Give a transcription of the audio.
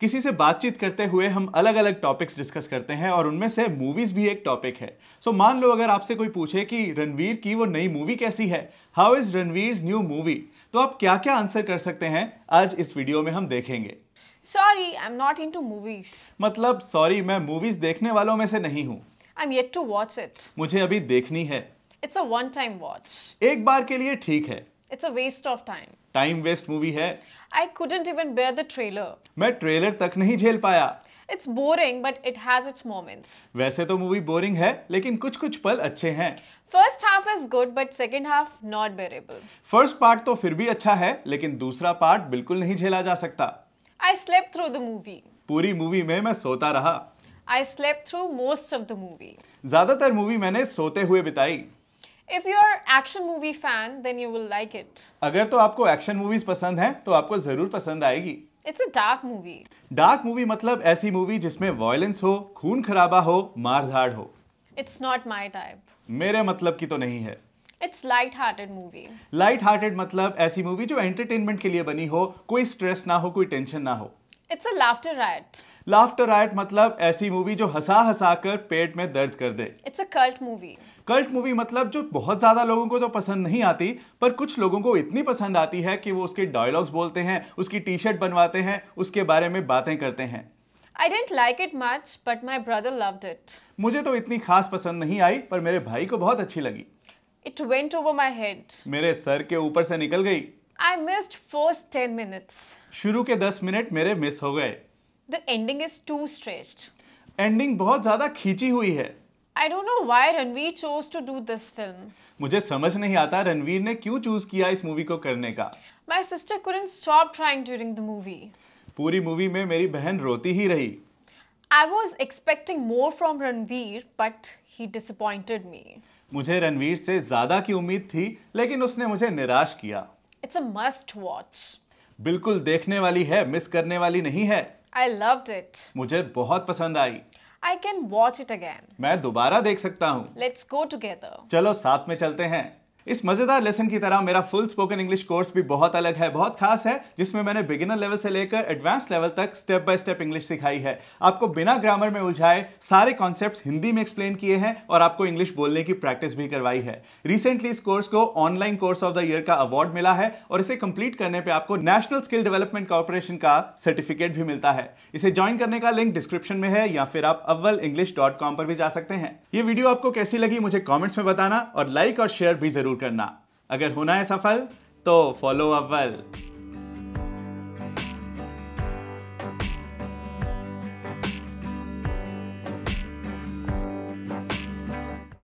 किसी से बातचीत करते हुए हम अलग अलग टॉपिक्स डिस्कस करते हैं और उनमें से मूवीज भी एक टॉपिक है सो so, मान लो अगर आपसे कोई पूछे कि रणवीर की वो नई मूवी कैसी है how is Ranveer new movie तो आप क्या क्या आंसर कर सकते हैं आज इस वीडियो में हम देखेंगे sorry I am not into movies मतलब सॉरी मैं मूवीज देखने वालों में से नहीं हूँ I am yet to watch it मुझे अभी देखनी है it's a one time watch एक बार के लिए ठीक है it's a waste of time time waste movie है I couldn't even bear the trailer मैं ट्रेलर तक नहीं झेल पाया it's boring but it has its moments वैसे तो मूवी बोरिंग है लेकिन कुछ कुछ पल अच्छे हैं first half is good but second half not bearable first part तो फिर भी अच्छा है लेकिन दूसरा पार्ट बिल्कुल नहीं झेला जा सकता I slept through the movie पूरी मूवी में मैं सोता रहा I slept through most of the movie ज्यादातर मूवी मैंने सोते हुए बिताई if you are action movie fan, then you will like it. अगर तो आपको एक्शन मूवीज पसंद हैं तो आपको जरूर पसंद आएगी It's a dark movie. Dark movie मतलब ऐसी movie जिसमें violence हो खून खराबा हो मारधाड़ हो इट्स नॉट my टाइप मेरे मतलब की तो नहीं है it's light hearted movie light hearted मतलब ऐसी movie जो entertainment के लिए बनी हो कोई स्ट्रेस ना हो कोई टेंशन ना हो it's a laughter right laughter right मतलब ऐसी मूवी जो हंसा हंसा कर पेट में दर्द कर दे it's a cult movie cult movie मतलब जो बहुत ज्यादा लोगों को तो पसंद नहीं आती पर कुछ लोगों को इतनी पसंद आती है कि वो उसके डायलॉग्स बोलते हैं उसकी टी शर्ट बनवाते हैं उसके बारे में बातें करते हैं I didn't like it much but my brother loved it मुझे तो इतनी खास पसंद नहीं आई पर मेरे भाई को बहुत अच्छी लगी it went over my head मेरे सर के ऊपर से निकल गई I missed first ten minutes शुरू के दस मिनट मेरे मिस हो गए The ending is too stretched. Ending बहुत ज्यादा खींची हुई है I don't know why Ranveer chose to do this film. मुझे समझ नहीं आता रणवीर ने क्यों चूज किया इस मूवी को करने का My sister couldn't stop crying during the movie. पूरी मूवी में मेरी बहन रोती ही रही I was expecting more from Ranveer, but he disappointed me. मुझे रणवीर से ज्यादा की उम्मीद थी लेकिन उसने मुझे निराश किया इट्स a मस्ट वॉच बिल्कुल देखने वाली है मिस करने वाली नहीं है आई लव्ड इट मुझे बहुत पसंद आई I can watch it again मैं दोबारा देख सकता हूँ लेट्स गो टूगेदर चलो साथ में चलते हैं इस मजेदार लेसन की तरह मेरा फुल स्पोकन इंग्लिश कोर्स भी बहुत अलग है बहुत खास है जिसमें मैंने बिगिनर लेवल से लेकर एडवांस लेवल तक स्टेप बाय स्टेप इंग्लिश सिखाई है आपको बिना ग्रामर में उलझाए सारे कॉन्सेप्ट हिंदी में एक्सप्लेन किए हैं और आपको इंग्लिश बोलने की प्रैक्टिस भी करवाई है रिसेंटली इस कोर्स को online course of the year का अवार्ड मिला है और इसे कंप्लीट करने पर आपको नेशनल स्किल डेवलपमेंट कॉर्पोरेशन का सर्टिफिकेट भी मिलता है इसे ज्वाइन करने का लिंक डिस्क्रिप्शन में है या फिर आप अव्वल इंग्लिश डॉट कॉम पर भी जा सकते हैं ये वीडियो आपको कैसी लगी मुझे कॉमेंट्स में बताना और लाइक और शेयर भी जरूर करना अगर होना है सफल तो फॉलो अव्वल